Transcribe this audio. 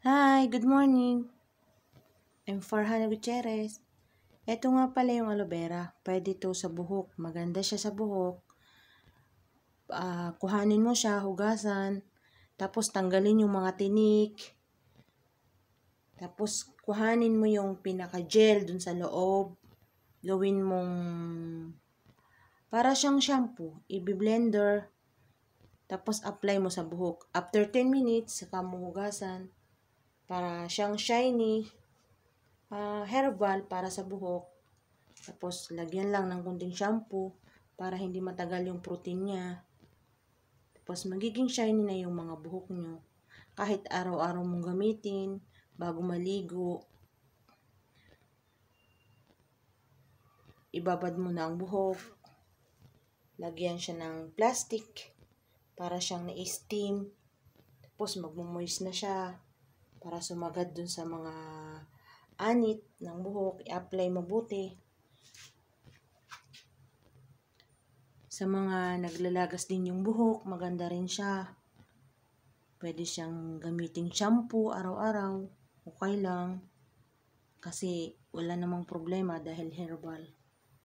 Hi, good morning. I'm Farhana Gutierrez. Ito nga pala yung aloe vera. Pwede ito sa buhok. Maganda siya sa buhok. Uh, kuhanin mo siya, hugasan. Tapos tanggalin yung mga tinik. Tapos kuhanin mo yung pinaka-gel dun sa loob. Gawin mong para siyang shampoo. I-blender. Tapos apply mo sa buhok. After 10 minutes, saka mo hugasan para siyang shiny uh, herbal para sa buhok. Tapos, lagyan lang ng kunting shampoo para hindi matagal yung protein niya. Tapos, magiging shiny na yung mga buhok nyo. Kahit araw-araw mong gamitin, bago maligo, ibabad mo na ang buhok. Lagyan siya ng plastic para siyang na-steam. Tapos magmumoist na siya para sumagad dun sa mga anit ng buhok, i-apply mabuti. Sa mga naglalagas din yung buhok, maganda rin siya. Pwede siyang gamitin shampoo araw-araw. Okay lang. Kasi wala namang problema dahil herbal.